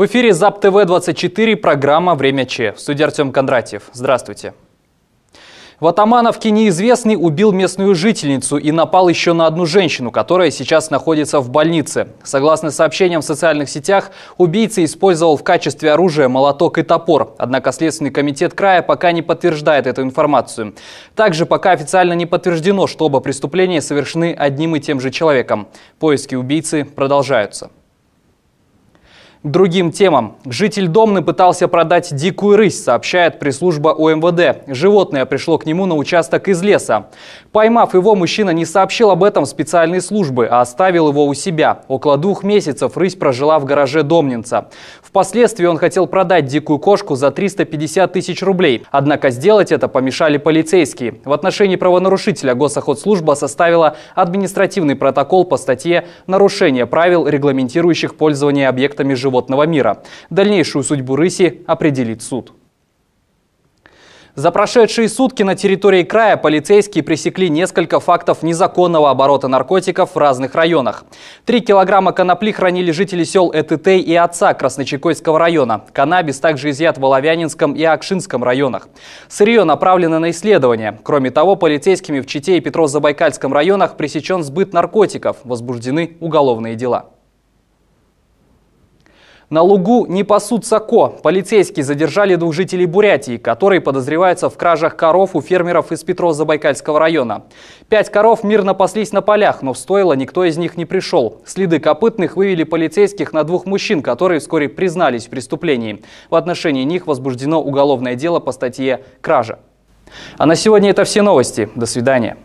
В эфире ЗАП ТВ-24, программа «Время Че». В студии Артем Кондратьев. Здравствуйте. В Атамановке неизвестный убил местную жительницу и напал еще на одну женщину, которая сейчас находится в больнице. Согласно сообщениям в социальных сетях, убийца использовал в качестве оружия молоток и топор. Однако Следственный комитет края пока не подтверждает эту информацию. Также пока официально не подтверждено, что оба преступления совершены одним и тем же человеком. Поиски убийцы продолжаются другим темам. Житель Домны пытался продать дикую рысь, сообщает пресс-служба УМВД. Животное пришло к нему на участок из леса. Поймав его, мужчина не сообщил об этом специальной службы, а оставил его у себя. Около двух месяцев рысь прожила в гараже Домнинца. Впоследствии он хотел продать дикую кошку за 350 тысяч рублей. Однако сделать это помешали полицейские. В отношении правонарушителя госохотслужба составила административный протокол по статье «Нарушение правил, регламентирующих пользование объектами животных» животного мира. Дальнейшую судьбу рыси определит суд. За прошедшие сутки на территории края полицейские пресекли несколько фактов незаконного оборота наркотиков в разных районах. Три килограмма конопли хранили жители сел Этытей и Отца Красночекойского района. Канабис также изъят в Оловянинском и Акшинском районах. Сырье направлено на исследование. Кроме того, полицейскими в Чите и Петрозабайкальском районах пресечен сбыт наркотиков. Возбуждены уголовные дела. На лугу не пасут соко. Полицейские задержали двух жителей Бурятии, которые подозреваются в кражах коров у фермеров из Петроза-Байкальского района. Пять коров мирно паслись на полях, но в стойло никто из них не пришел. Следы копытных вывели полицейских на двух мужчин, которые вскоре признались в преступлении. В отношении них возбуждено уголовное дело по статье «Кража». А на сегодня это все новости. До свидания.